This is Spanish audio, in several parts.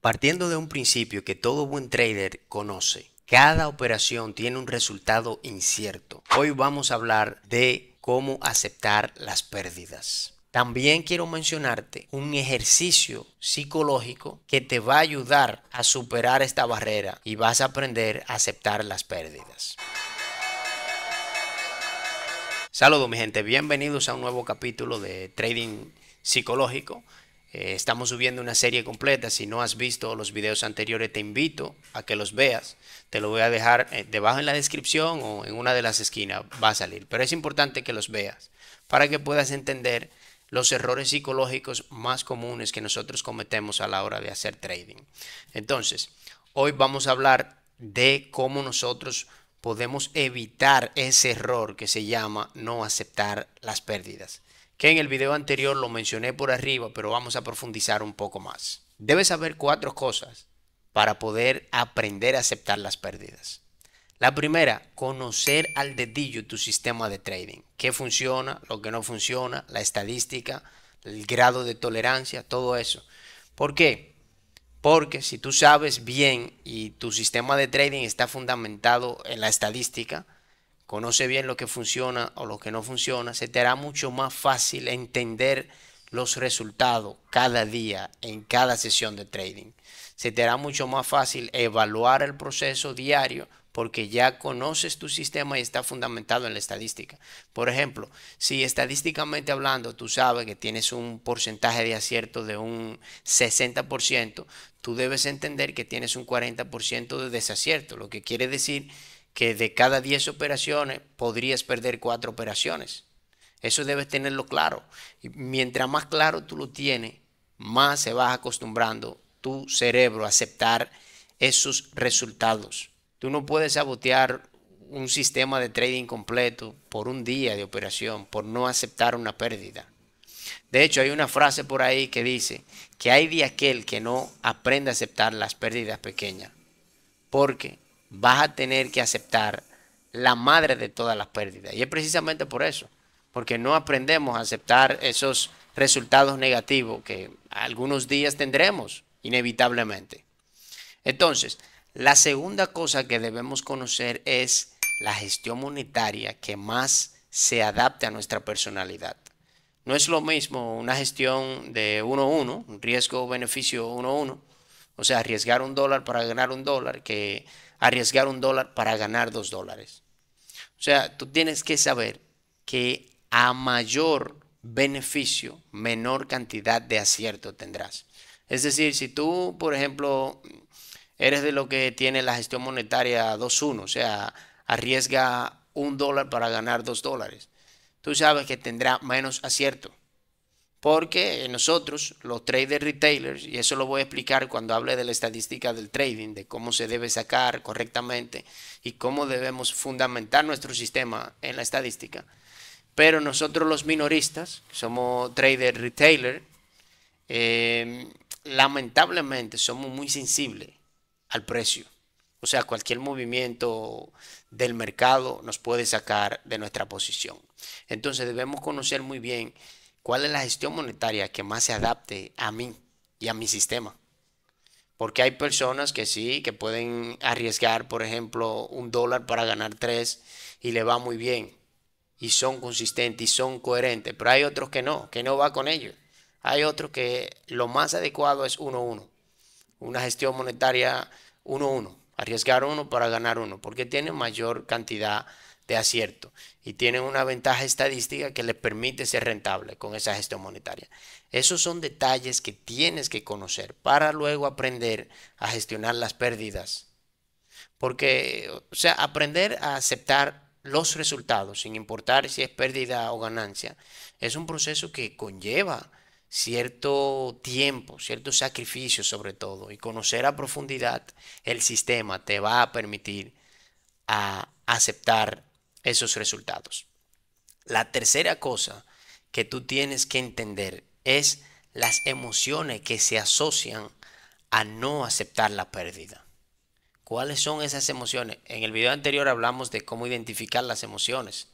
Partiendo de un principio que todo buen trader conoce, cada operación tiene un resultado incierto. Hoy vamos a hablar de cómo aceptar las pérdidas. También quiero mencionarte un ejercicio psicológico que te va a ayudar a superar esta barrera y vas a aprender a aceptar las pérdidas. Saludos mi gente, bienvenidos a un nuevo capítulo de Trading Psicológico. Eh, estamos subiendo una serie completa. Si no has visto los videos anteriores, te invito a que los veas. Te lo voy a dejar eh, debajo en la descripción o en una de las esquinas. Va a salir. Pero es importante que los veas para que puedas entender los errores psicológicos más comunes que nosotros cometemos a la hora de hacer trading. Entonces, hoy vamos a hablar de cómo nosotros podemos evitar ese error que se llama no aceptar las pérdidas que en el video anterior lo mencioné por arriba, pero vamos a profundizar un poco más. Debes saber cuatro cosas para poder aprender a aceptar las pérdidas. La primera, conocer al dedillo tu sistema de trading. ¿Qué funciona, lo que no funciona, la estadística, el grado de tolerancia, todo eso. ¿Por qué? Porque si tú sabes bien y tu sistema de trading está fundamentado en la estadística, conoce bien lo que funciona o lo que no funciona, se te hará mucho más fácil entender los resultados cada día en cada sesión de trading. Se te hará mucho más fácil evaluar el proceso diario porque ya conoces tu sistema y está fundamentado en la estadística. Por ejemplo, si estadísticamente hablando tú sabes que tienes un porcentaje de acierto de un 60%, tú debes entender que tienes un 40% de desacierto, lo que quiere decir que de cada 10 operaciones podrías perder 4 operaciones. Eso debes tenerlo claro. Y mientras más claro tú lo tienes, más se vas acostumbrando tu cerebro a aceptar esos resultados. Tú no puedes sabotear un sistema de trading completo por un día de operación, por no aceptar una pérdida. De hecho, hay una frase por ahí que dice que hay de aquel que no aprende a aceptar las pérdidas pequeñas, porque vas a tener que aceptar la madre de todas las pérdidas. Y es precisamente por eso, porque no aprendemos a aceptar esos resultados negativos que algunos días tendremos, inevitablemente. Entonces, la segunda cosa que debemos conocer es la gestión monetaria que más se adapte a nuestra personalidad. No es lo mismo una gestión de 1-1, riesgo-beneficio 1-1, o sea, arriesgar un dólar para ganar un dólar, que arriesgar un dólar para ganar dos dólares. O sea, tú tienes que saber que a mayor beneficio, menor cantidad de acierto tendrás. Es decir, si tú, por ejemplo, eres de lo que tiene la gestión monetaria 2-1, o sea, arriesga un dólar para ganar dos dólares, tú sabes que tendrá menos acierto. Porque nosotros, los traders retailers, y eso lo voy a explicar cuando hable de la estadística del trading, de cómo se debe sacar correctamente y cómo debemos fundamentar nuestro sistema en la estadística. Pero nosotros los minoristas, que somos traders retailers eh, lamentablemente somos muy sensibles al precio. O sea, cualquier movimiento del mercado nos puede sacar de nuestra posición. Entonces debemos conocer muy bien ¿Cuál es la gestión monetaria que más se adapte a mí y a mi sistema? Porque hay personas que sí, que pueden arriesgar, por ejemplo, un dólar para ganar tres y le va muy bien. Y son consistentes y son coherentes. Pero hay otros que no, que no va con ellos. Hay otros que lo más adecuado es uno uno. Una gestión monetaria 1 uno. Arriesgar uno para ganar uno. Porque tiene mayor cantidad de acierto y tienen una ventaja estadística que les permite ser rentable con esa gestión monetaria. Esos son detalles que tienes que conocer para luego aprender a gestionar las pérdidas. Porque, o sea, aprender a aceptar los resultados, sin importar si es pérdida o ganancia, es un proceso que conlleva cierto tiempo, cierto sacrificio sobre todo, y conocer a profundidad el sistema te va a permitir a aceptar esos resultados. La tercera cosa que tú tienes que entender es las emociones que se asocian a no aceptar la pérdida. ¿Cuáles son esas emociones? En el video anterior hablamos de cómo identificar las emociones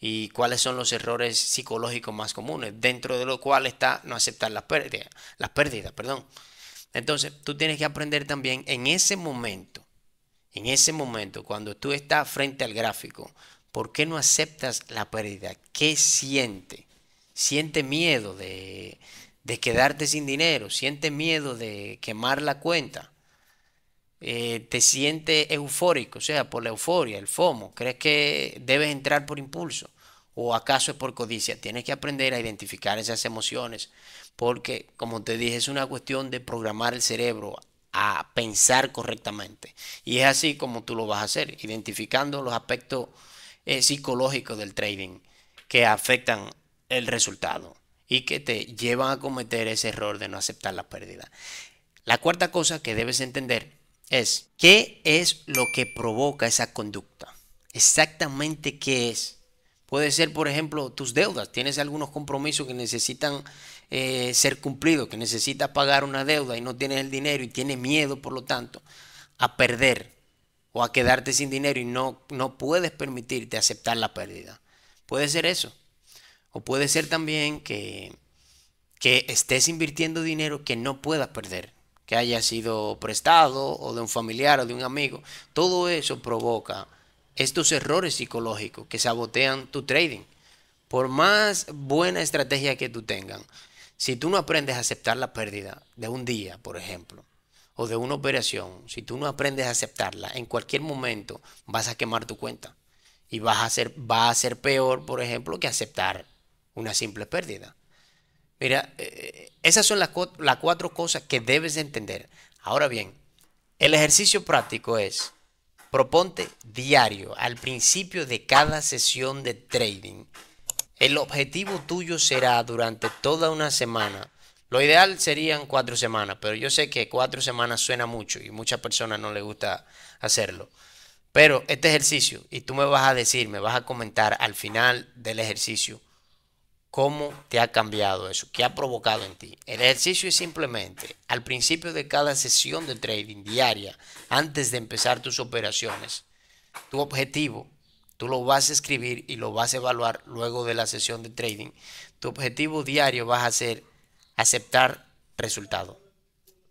y cuáles son los errores psicológicos más comunes, dentro de lo cual está no aceptar la pérdida, perdón. Entonces, tú tienes que aprender también en ese momento en ese momento, cuando tú estás frente al gráfico, ¿por qué no aceptas la pérdida? ¿Qué siente? Siente miedo de, de quedarte sin dinero, siente miedo de quemar la cuenta, eh, te siente eufórico, o sea, por la euforia, el FOMO, crees que debes entrar por impulso o acaso es por codicia. Tienes que aprender a identificar esas emociones porque, como te dije, es una cuestión de programar el cerebro a pensar correctamente. Y es así como tú lo vas a hacer, identificando los aspectos eh, psicológicos del trading que afectan el resultado y que te llevan a cometer ese error de no aceptar la pérdida. La cuarta cosa que debes entender es qué es lo que provoca esa conducta. Exactamente qué es. Puede ser, por ejemplo, tus deudas. Tienes algunos compromisos que necesitan eh, ser cumplido, que necesita pagar una deuda y no tienes el dinero y tienes miedo, por lo tanto, a perder o a quedarte sin dinero y no, no puedes permitirte aceptar la pérdida. Puede ser eso. O puede ser también que, que estés invirtiendo dinero que no puedas perder, que haya sido prestado o de un familiar o de un amigo. Todo eso provoca estos errores psicológicos que sabotean tu trading. Por más buena estrategia que tú tengas, si tú no aprendes a aceptar la pérdida de un día, por ejemplo, o de una operación, si tú no aprendes a aceptarla, en cualquier momento vas a quemar tu cuenta. Y vas a va a ser peor, por ejemplo, que aceptar una simple pérdida. Mira, eh, eh, esas son las, cuatro cosas que debes entender. Ahora bien, el ejercicio práctico es, proponte diario, al principio de cada sesión de trading, el objetivo tuyo será durante toda una semana. Lo ideal serían cuatro semanas, pero yo sé que cuatro semanas suena mucho y muchas personas no les gusta hacerlo. Pero este ejercicio, y tú me vas a decir, me vas a comentar al final del ejercicio cómo te ha cambiado eso, qué ha provocado en ti. El ejercicio es simplemente al principio de cada sesión de trading diaria, antes de empezar tus operaciones, tu objetivo Tú lo vas a escribir y lo vas a evaluar luego de la sesión de trading. Tu objetivo diario va a ser aceptar resultado.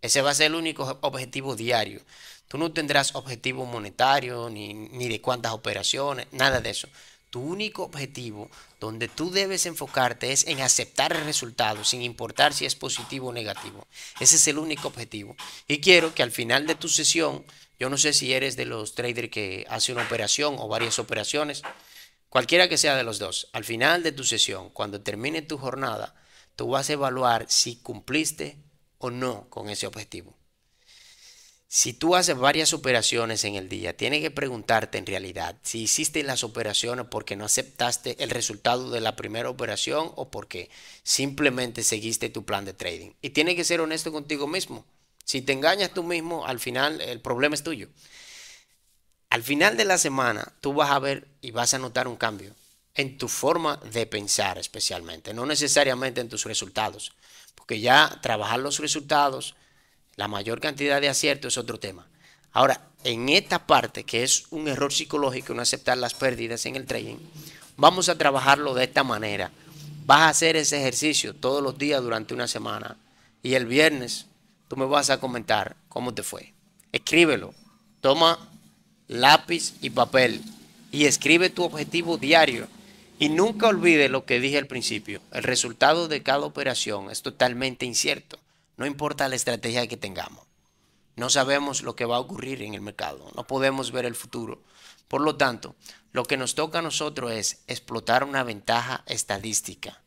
Ese va a ser el único objetivo diario. Tú no tendrás objetivo monetario ni, ni de cuántas operaciones, nada de eso. Tu único objetivo donde tú debes enfocarte es en aceptar el resultado, sin importar si es positivo o negativo. Ese es el único objetivo. Y quiero que al final de tu sesión yo no sé si eres de los traders que hace una operación o varias operaciones, cualquiera que sea de los dos. Al final de tu sesión, cuando termine tu jornada, tú vas a evaluar si cumpliste o no con ese objetivo. Si tú haces varias operaciones en el día, tienes que preguntarte en realidad si hiciste las operaciones porque no aceptaste el resultado de la primera operación o porque simplemente seguiste tu plan de trading. Y tienes que ser honesto contigo mismo. Si te engañas tú mismo, al final el problema es tuyo. Al final de la semana, tú vas a ver y vas a notar un cambio en tu forma de pensar especialmente, no necesariamente en tus resultados, porque ya trabajar los resultados, la mayor cantidad de acierto es otro tema. Ahora, en esta parte, que es un error psicológico no aceptar las pérdidas en el trading, vamos a trabajarlo de esta manera. Vas a hacer ese ejercicio todos los días durante una semana y el viernes tú me vas a comentar cómo te fue. Escríbelo. Toma lápiz y papel y escribe tu objetivo diario. Y nunca olvide lo que dije al principio. El resultado de cada operación es totalmente incierto. No importa la estrategia que tengamos. No sabemos lo que va a ocurrir en el mercado. No podemos ver el futuro. Por lo tanto, lo que nos toca a nosotros es explotar una ventaja estadística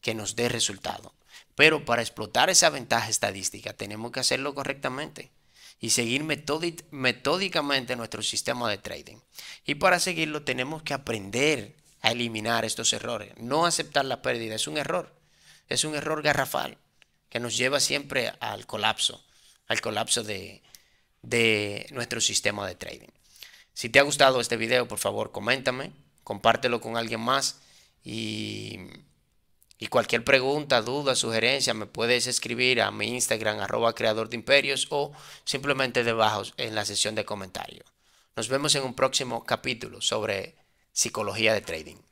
que nos dé resultado. Pero para explotar esa ventaja estadística tenemos que hacerlo correctamente y seguir metódicamente nuestro sistema de trading. Y para seguirlo tenemos que aprender a eliminar estos errores, no aceptar la pérdida, es un error, es un error garrafal que nos lleva siempre al colapso, al colapso de, nuestro sistema de trading. Si te ha gustado este video, por favor, coméntame, compártelo con alguien más y y cualquier pregunta, duda, sugerencia, me puedes escribir a mi Instagram, arroba creador de imperios, o simplemente debajo en la sesión de comentarios. Nos vemos en un próximo capítulo sobre psicología de trading.